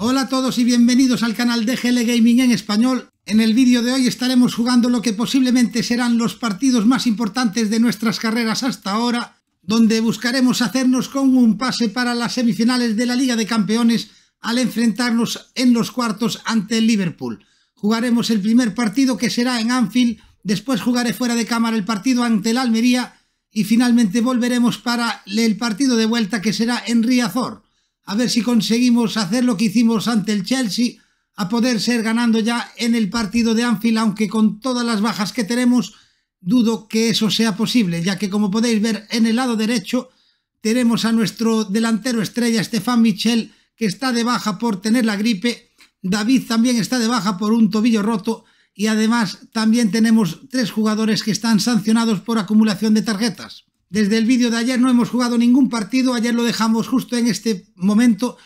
Hola a todos y bienvenidos al canal de GL Gaming en español. En el vídeo de hoy estaremos jugando lo que posiblemente serán los partidos más importantes de nuestras carreras hasta ahora, donde buscaremos hacernos con un pase para las semifinales de la Liga de Campeones al enfrentarnos en los cuartos ante el Liverpool. Jugaremos el primer partido que será en Anfield, después jugaré fuera de cámara el partido ante el Almería y finalmente volveremos para el partido de vuelta que será en Riazor a ver si conseguimos hacer lo que hicimos ante el Chelsea, a poder ser ganando ya en el partido de Anfield, aunque con todas las bajas que tenemos, dudo que eso sea posible, ya que como podéis ver en el lado derecho, tenemos a nuestro delantero estrella Estefan Michel, que está de baja por tener la gripe, David también está de baja por un tobillo roto, y además también tenemos tres jugadores que están sancionados por acumulación de tarjetas. Desde el vídeo de ayer no hemos jugado ningún partido, ayer lo dejamos justo en este momento,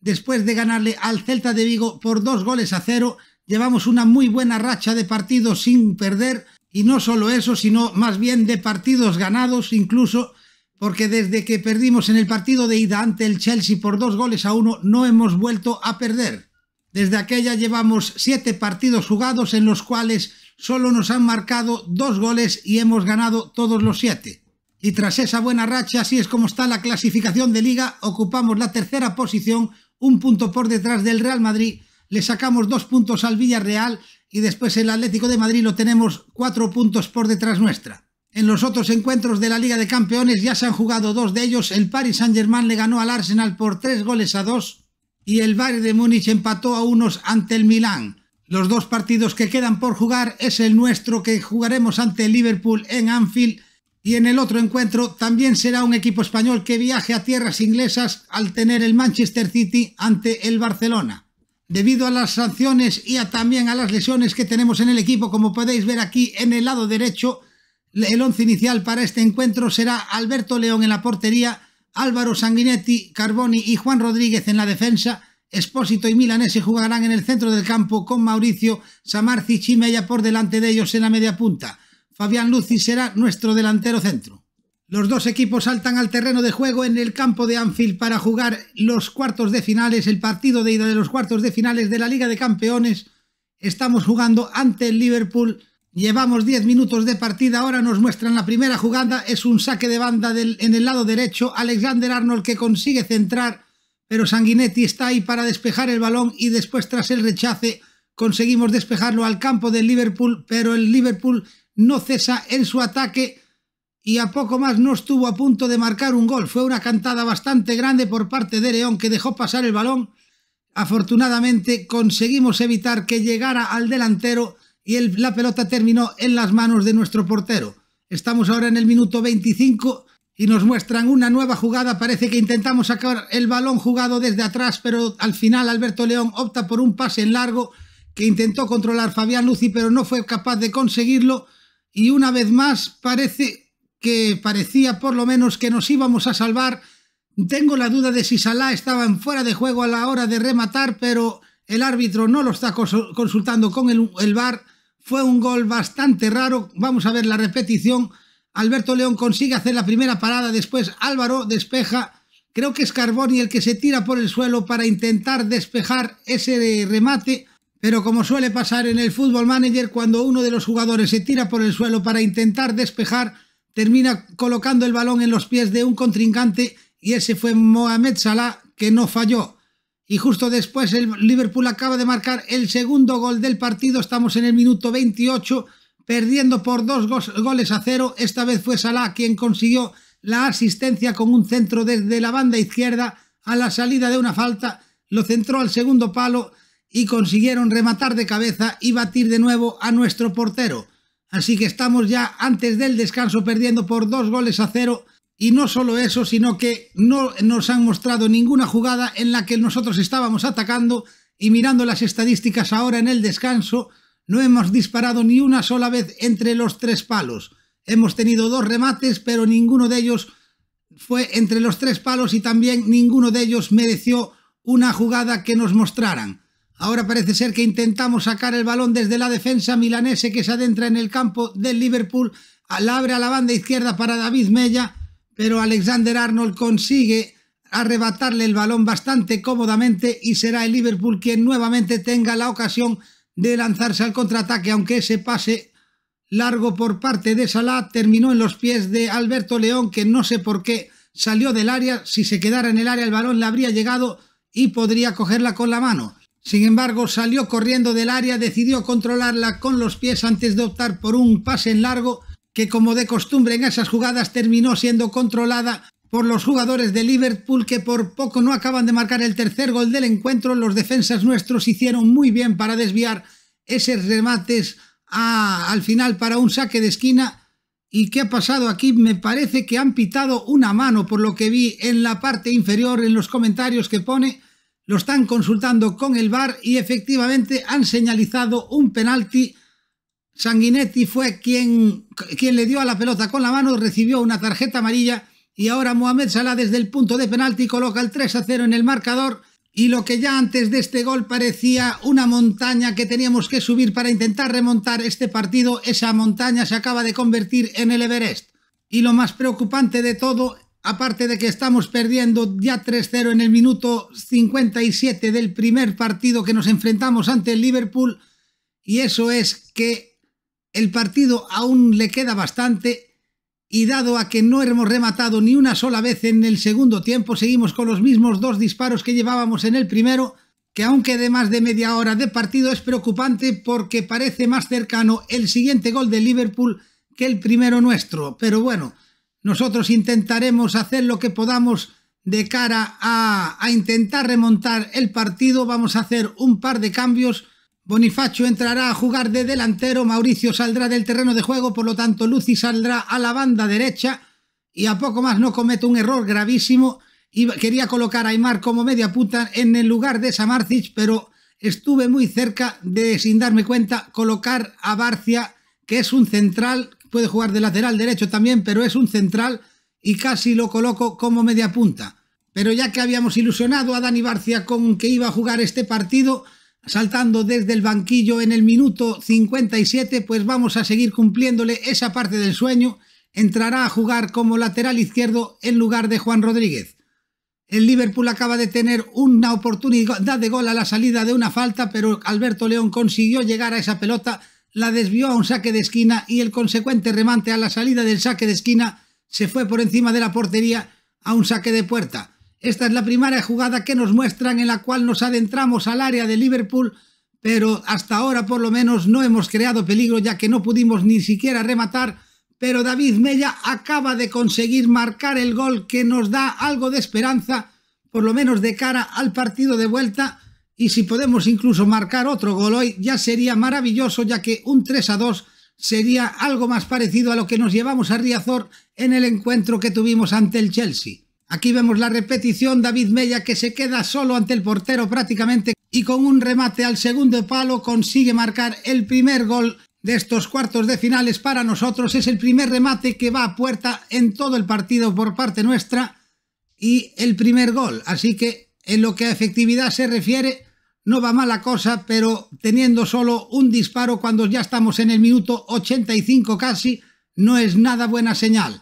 después de ganarle al Celta de Vigo por dos goles a cero, llevamos una muy buena racha de partidos sin perder, y no solo eso, sino más bien de partidos ganados incluso, porque desde que perdimos en el partido de ida ante el Chelsea por dos goles a uno, no hemos vuelto a perder. Desde aquella llevamos siete partidos jugados en los cuales solo nos han marcado dos goles y hemos ganado todos los siete. Y tras esa buena racha, así es como está la clasificación de liga, ocupamos la tercera posición, un punto por detrás del Real Madrid, le sacamos dos puntos al Villarreal y después el Atlético de Madrid lo tenemos cuatro puntos por detrás nuestra. En los otros encuentros de la Liga de Campeones ya se han jugado dos de ellos, el Paris Saint-Germain le ganó al Arsenal por tres goles a dos y el Bayern de Múnich empató a unos ante el Milán. Los dos partidos que quedan por jugar es el nuestro que jugaremos ante el Liverpool en Anfield y en el otro encuentro también será un equipo español que viaje a tierras inglesas al tener el Manchester City ante el Barcelona. Debido a las sanciones y también a las lesiones que tenemos en el equipo, como podéis ver aquí en el lado derecho, el once inicial para este encuentro será Alberto León en la portería, Álvaro Sanguinetti, Carboni y Juan Rodríguez en la defensa, Espósito y Milanese jugarán en el centro del campo con Mauricio, Samarzi y Chimella por delante de ellos en la media punta. Fabián Luci será nuestro delantero centro. Los dos equipos saltan al terreno de juego en el campo de Anfield para jugar los cuartos de finales, el partido de ida de los cuartos de finales de la Liga de Campeones. Estamos jugando ante el Liverpool. Llevamos 10 minutos de partida, ahora nos muestran la primera jugada, es un saque de banda del, en el lado derecho, Alexander Arnold que consigue centrar, pero Sanguinetti está ahí para despejar el balón y después tras el rechace conseguimos despejarlo al campo del Liverpool, pero el Liverpool no cesa en su ataque y a poco más no estuvo a punto de marcar un gol. Fue una cantada bastante grande por parte de León que dejó pasar el balón. Afortunadamente conseguimos evitar que llegara al delantero y la pelota terminó en las manos de nuestro portero. Estamos ahora en el minuto 25 y nos muestran una nueva jugada. Parece que intentamos sacar el balón jugado desde atrás, pero al final Alberto León opta por un pase en largo que intentó controlar Fabián Luci, pero no fue capaz de conseguirlo y una vez más parece que parecía por lo menos que nos íbamos a salvar. Tengo la duda de si Salah estaba en fuera de juego a la hora de rematar, pero el árbitro no lo está consultando con el, el VAR. Fue un gol bastante raro. Vamos a ver la repetición. Alberto León consigue hacer la primera parada, después Álvaro despeja. Creo que es Carboni el que se tira por el suelo para intentar despejar ese remate. Pero como suele pasar en el Fútbol Manager, cuando uno de los jugadores se tira por el suelo para intentar despejar, termina colocando el balón en los pies de un contrincante y ese fue Mohamed Salah que no falló. Y justo después el Liverpool acaba de marcar el segundo gol del partido, estamos en el minuto 28, perdiendo por dos goles a cero, esta vez fue Salah quien consiguió la asistencia con un centro desde la banda izquierda a la salida de una falta, lo centró al segundo palo y consiguieron rematar de cabeza y batir de nuevo a nuestro portero. Así que estamos ya antes del descanso perdiendo por dos goles a cero y no solo eso, sino que no nos han mostrado ninguna jugada en la que nosotros estábamos atacando y mirando las estadísticas ahora en el descanso, no hemos disparado ni una sola vez entre los tres palos. Hemos tenido dos remates, pero ninguno de ellos fue entre los tres palos y también ninguno de ellos mereció una jugada que nos mostraran. Ahora parece ser que intentamos sacar el balón desde la defensa milanese que se adentra en el campo del Liverpool. La abre a la banda izquierda para David Mella, pero Alexander Arnold consigue arrebatarle el balón bastante cómodamente y será el Liverpool quien nuevamente tenga la ocasión de lanzarse al contraataque, aunque ese pase largo por parte de Salah terminó en los pies de Alberto León, que no sé por qué salió del área. Si se quedara en el área, el balón le habría llegado y podría cogerla con la mano. Sin embargo, salió corriendo del área, decidió controlarla con los pies antes de optar por un pase en largo que como de costumbre en esas jugadas terminó siendo controlada por los jugadores de Liverpool que por poco no acaban de marcar el tercer gol del encuentro. Los defensas nuestros hicieron muy bien para desviar esos remates al final para un saque de esquina. ¿Y qué ha pasado aquí? Me parece que han pitado una mano por lo que vi en la parte inferior en los comentarios que pone lo están consultando con el VAR y efectivamente han señalizado un penalti. Sanguinetti fue quien, quien le dio a la pelota con la mano, recibió una tarjeta amarilla y ahora Mohamed Salah desde el punto de penalti coloca el 3 a 0 en el marcador y lo que ya antes de este gol parecía una montaña que teníamos que subir para intentar remontar este partido, esa montaña se acaba de convertir en el Everest. Y lo más preocupante de todo Aparte de que estamos perdiendo ya 3-0 en el minuto 57 del primer partido que nos enfrentamos ante el Liverpool, y eso es que el partido aún le queda bastante, y dado a que no hemos rematado ni una sola vez en el segundo tiempo, seguimos con los mismos dos disparos que llevábamos en el primero, que aunque de más de media hora de partido es preocupante porque parece más cercano el siguiente gol de Liverpool que el primero nuestro, pero bueno. Nosotros intentaremos hacer lo que podamos de cara a, a, intentar remontar el partido. Vamos a hacer un par de cambios. Bonifacio entrará a jugar de delantero, Mauricio saldrá del terreno de juego, por lo tanto Lucy saldrá a la banda derecha y a poco más no comete un error gravísimo. Y quería colocar a Aymar como media puta en el lugar de Samarcic, pero estuve muy cerca de, sin darme cuenta, colocar a Barcia, que es un central puede jugar de lateral derecho también, pero es un central y casi lo coloco como media punta. Pero ya que habíamos ilusionado a Dani Barcia con que iba a jugar este partido, saltando desde el banquillo en el minuto 57, pues vamos a seguir cumpliéndole esa parte del sueño. Entrará a jugar como lateral izquierdo en lugar de Juan Rodríguez. El Liverpool acaba de tener una oportunidad de gol a la salida de una falta, pero Alberto León consiguió llegar a esa pelota la desvió a un saque de esquina y el consecuente remate a la salida del saque de esquina se fue por encima de la portería a un saque de puerta. Esta es la primera jugada que nos muestran en la cual nos adentramos al área de Liverpool, pero hasta ahora por lo menos no hemos creado peligro ya que no pudimos ni siquiera rematar, pero David Mella acaba de conseguir marcar el gol que nos da algo de esperanza, por lo menos de cara al partido de vuelta, y si podemos incluso marcar otro gol hoy ya sería maravilloso ya que un 3 a 2 sería algo más parecido a lo que nos llevamos a Riazor en el encuentro que tuvimos ante el Chelsea. Aquí vemos la repetición, David Mella que se queda solo ante el portero prácticamente y con un remate al segundo palo consigue marcar el primer gol de estos cuartos de finales para nosotros. Es el primer remate que va a puerta en todo el partido por parte nuestra y el primer gol. Así que en lo que a efectividad se refiere, no va mala cosa, pero teniendo solo un disparo cuando ya estamos en el minuto 85 casi, no es nada buena señal.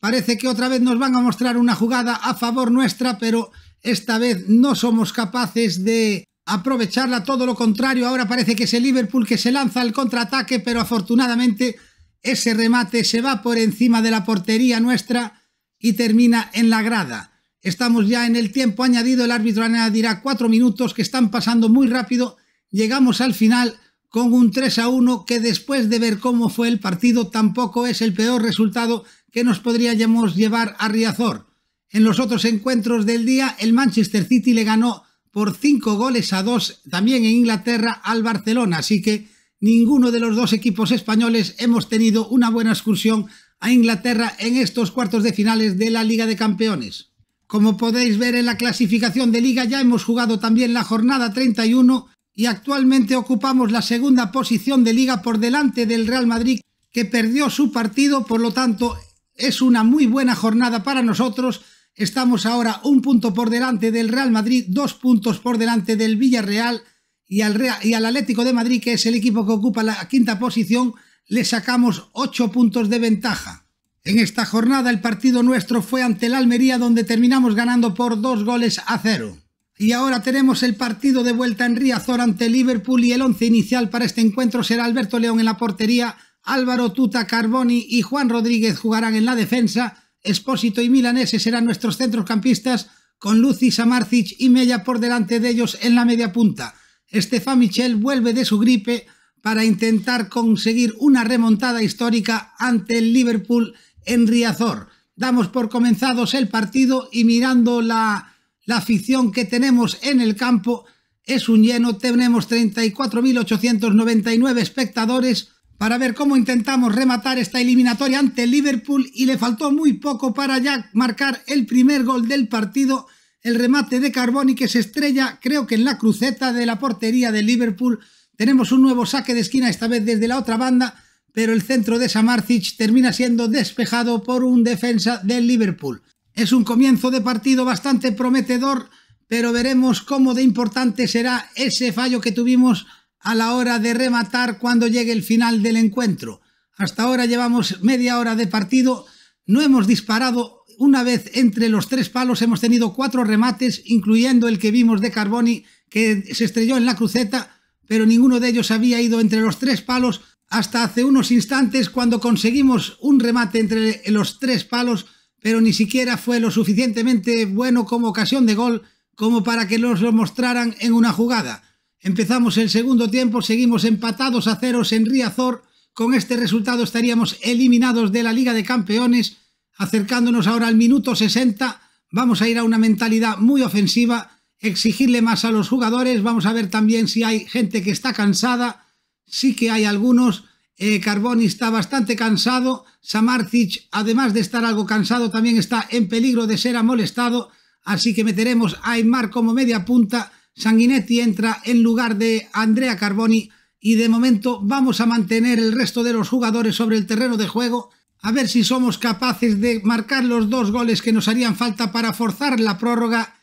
Parece que otra vez nos van a mostrar una jugada a favor nuestra, pero esta vez no somos capaces de aprovecharla, todo lo contrario, ahora parece que es el Liverpool que se lanza al contraataque, pero afortunadamente ese remate se va por encima de la portería nuestra y termina en la grada. Estamos ya en el tiempo añadido, el árbitro añadirá cuatro minutos que están pasando muy rápido. Llegamos al final con un 3 a 1 que después de ver cómo fue el partido tampoco es el peor resultado que nos podríamos llevar a Riazor. En los otros encuentros del día el Manchester City le ganó por cinco goles a dos también en Inglaterra al Barcelona, así que ninguno de los dos equipos españoles hemos tenido una buena excursión a Inglaterra en estos cuartos de finales de la Liga de Campeones. Como podéis ver en la clasificación de liga ya hemos jugado también la jornada 31 y actualmente ocupamos la segunda posición de liga por delante del Real Madrid que perdió su partido, por lo tanto es una muy buena jornada para nosotros. Estamos ahora un punto por delante del Real Madrid, dos puntos por delante del Villarreal y al, Real, y al Atlético de Madrid, que es el equipo que ocupa la quinta posición, le sacamos ocho puntos de ventaja. En esta jornada el partido nuestro fue ante el Almería donde terminamos ganando por dos goles a cero. Y ahora tenemos el partido de vuelta en Riazor ante Liverpool y el once inicial para este encuentro será Alberto León en la portería, Álvaro Tuta Carboni y Juan Rodríguez jugarán en la defensa, Espósito y Milanese serán nuestros centrocampistas, con Lucy Samarcic y Mella por delante de ellos en la media punta. Estefan Michel vuelve de su gripe para intentar conseguir una remontada histórica ante el Liverpool en Riazor. Damos por comenzados el partido y mirando la, la afición que tenemos en el campo, es un lleno, tenemos 34.899 espectadores para ver cómo intentamos rematar esta eliminatoria ante Liverpool y le faltó muy poco para ya marcar el primer gol del partido, el remate de Carboni que se estrella creo que en la cruceta de la portería de Liverpool. Tenemos un nuevo saque de esquina esta vez desde la otra banda pero el centro de Samarcic termina siendo despejado por un defensa del Liverpool. Es un comienzo de partido bastante prometedor, pero veremos cómo de importante será ese fallo que tuvimos a la hora de rematar cuando llegue el final del encuentro. Hasta ahora llevamos media hora de partido, no hemos disparado una vez entre los tres palos, hemos tenido cuatro remates, incluyendo el que vimos de Carboni, que se estrelló en la cruceta, pero ninguno de ellos había ido entre los tres palos, hasta hace unos instantes cuando conseguimos un remate entre los tres palos, pero ni siquiera fue lo suficientemente bueno como ocasión de gol como para que nos lo mostraran en una jugada. Empezamos el segundo tiempo, seguimos empatados a ceros en Riazor, con este resultado estaríamos eliminados de la Liga de Campeones, acercándonos ahora al minuto 60, vamos a ir a una mentalidad muy ofensiva, exigirle más a los jugadores, vamos a ver también si hay gente que está cansada, sí que hay algunos. Eh, Carboni está bastante cansado. Samarcic, además de estar algo cansado, también está en peligro de ser amolestado. Así que meteremos a Aymar como media punta. Sanguinetti entra en lugar de Andrea Carboni. Y de momento vamos a mantener el resto de los jugadores sobre el terreno de juego. A ver si somos capaces de marcar los dos goles que nos harían falta para forzar la prórroga.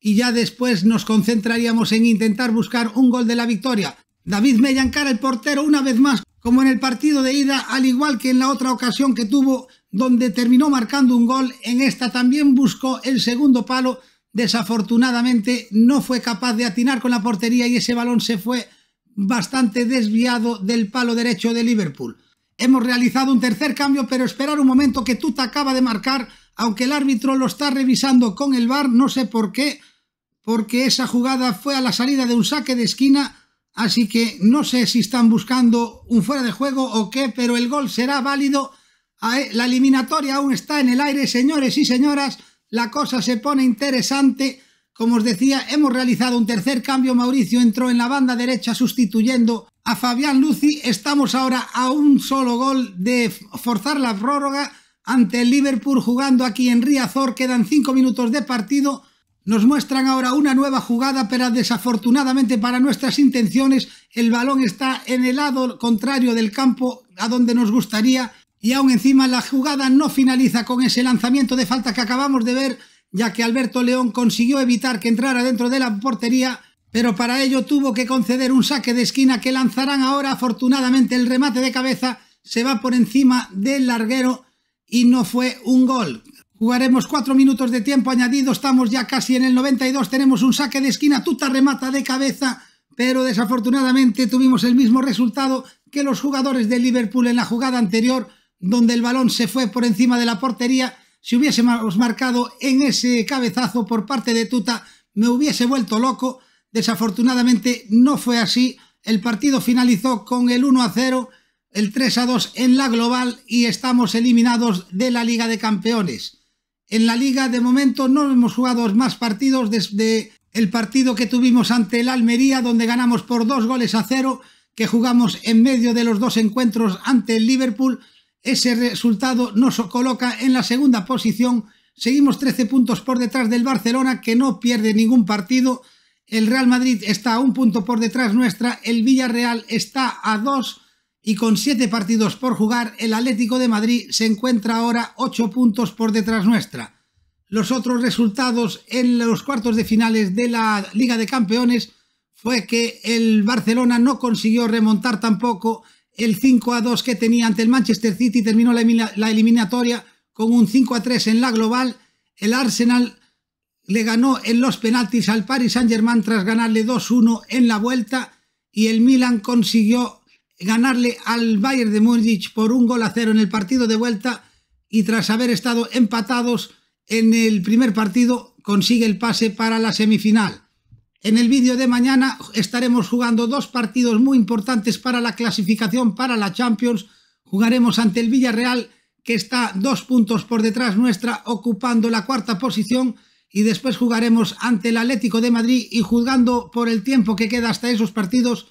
Y ya después nos concentraríamos en intentar buscar un gol de la victoria. David Mellancara, el portero, una vez más, como en el partido de ida, al igual que en la otra ocasión que tuvo, donde terminó marcando un gol, en esta también buscó el segundo palo. Desafortunadamente no fue capaz de atinar con la portería y ese balón se fue bastante desviado del palo derecho de Liverpool. Hemos realizado un tercer cambio, pero esperar un momento que Tuta acaba de marcar, aunque el árbitro lo está revisando con el VAR, no sé por qué, porque esa jugada fue a la salida de un saque de esquina Así que no sé si están buscando un fuera de juego o qué, pero el gol será válido. Ah, eh, la eliminatoria aún está en el aire, señores y señoras. La cosa se pone interesante. Como os decía, hemos realizado un tercer cambio. Mauricio entró en la banda derecha sustituyendo a Fabián Luci. Estamos ahora a un solo gol de forzar la prórroga ante el Liverpool jugando aquí en Riazor. Quedan cinco minutos de partido. Nos muestran ahora una nueva jugada, pero desafortunadamente para nuestras intenciones el balón está en el lado contrario del campo a donde nos gustaría y aún encima la jugada no finaliza con ese lanzamiento de falta que acabamos de ver, ya que Alberto León consiguió evitar que entrara dentro de la portería, pero para ello tuvo que conceder un saque de esquina que lanzarán ahora afortunadamente el remate de cabeza se va por encima del larguero y no fue un gol. Jugaremos cuatro minutos de tiempo añadido, estamos ya casi en el 92, tenemos un saque de esquina, tuta remata de cabeza, pero desafortunadamente tuvimos el mismo resultado que los jugadores de Liverpool en la jugada anterior, donde el balón se fue por encima de la portería. Si hubiésemos marcado en ese cabezazo por parte de Tuta, me hubiese vuelto loco. Desafortunadamente no fue así. El partido finalizó con el 1 a 0, el 3 a 2 en la global y estamos eliminados de la Liga de Campeones. En la liga de momento no hemos jugado más partidos desde el partido que tuvimos ante el Almería, donde ganamos por dos goles a cero, que jugamos en medio de los dos encuentros ante el Liverpool. Ese resultado nos coloca en la segunda posición. Seguimos 13 puntos por detrás del Barcelona, que no pierde ningún partido. El Real Madrid está a un punto por detrás nuestra. El Villarreal está a dos y con siete partidos por jugar, el Atlético de Madrid se encuentra ahora ocho puntos por detrás nuestra. Los otros resultados en los cuartos de finales de la Liga de Campeones fue que el Barcelona no consiguió remontar tampoco el 5 a 2 que tenía ante el Manchester City, terminó la eliminatoria con un 5 a 3 en la global. El Arsenal le ganó en los penaltis al Paris Saint-Germain tras ganarle 2-1 en la vuelta y el Milan consiguió ganarle al Bayern de Múnich por un gol a cero en el partido de vuelta y tras haber estado empatados en el primer partido consigue el pase para la semifinal. En el vídeo de mañana estaremos jugando dos partidos muy importantes para la clasificación para la Champions. Jugaremos ante el Villarreal que está dos puntos por detrás nuestra ocupando la cuarta posición y después jugaremos ante el Atlético de Madrid y juzgando por el tiempo que queda hasta esos partidos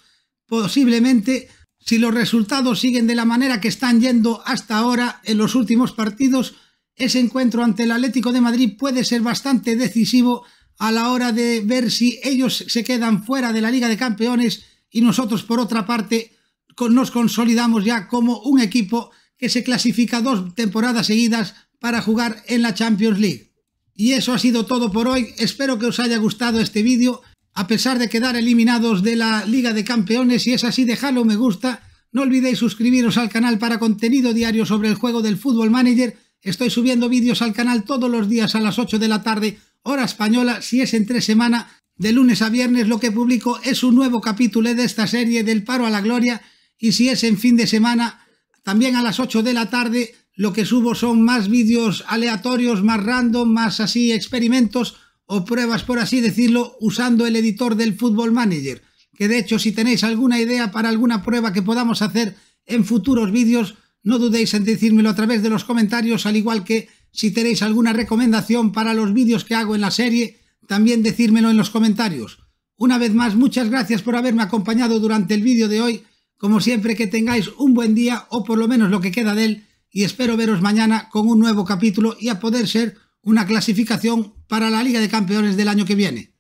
posiblemente si los resultados siguen de la manera que están yendo hasta ahora en los últimos partidos, ese encuentro ante el Atlético de Madrid puede ser bastante decisivo a la hora de ver si ellos se quedan fuera de la Liga de Campeones y nosotros, por otra parte, nos consolidamos ya como un equipo que se clasifica dos temporadas seguidas para jugar en la Champions League. Y eso ha sido todo por hoy, espero que os haya gustado este vídeo a pesar de quedar eliminados de la Liga de Campeones. Si es así, dejadlo me gusta. No olvidéis suscribiros al canal para contenido diario sobre el juego del Fútbol Manager. Estoy subiendo vídeos al canal todos los días a las 8 de la tarde, hora española, si es entre semana. De lunes a viernes lo que publico es un nuevo capítulo de esta serie del paro a la gloria y si es en fin de semana, también a las 8 de la tarde lo que subo son más vídeos aleatorios, más random, más así experimentos o pruebas, por así decirlo, usando el editor del Football Manager. Que de hecho, si tenéis alguna idea para alguna prueba que podamos hacer en futuros vídeos, no dudéis en decírmelo a través de los comentarios, al igual que si tenéis alguna recomendación para los vídeos que hago en la serie, también decírmelo en los comentarios. Una vez más, muchas gracias por haberme acompañado durante el vídeo de hoy. Como siempre, que tengáis un buen día o por lo menos lo que queda de él y espero veros mañana con un nuevo capítulo y a poder ser una clasificación para la Liga de Campeones del año que viene.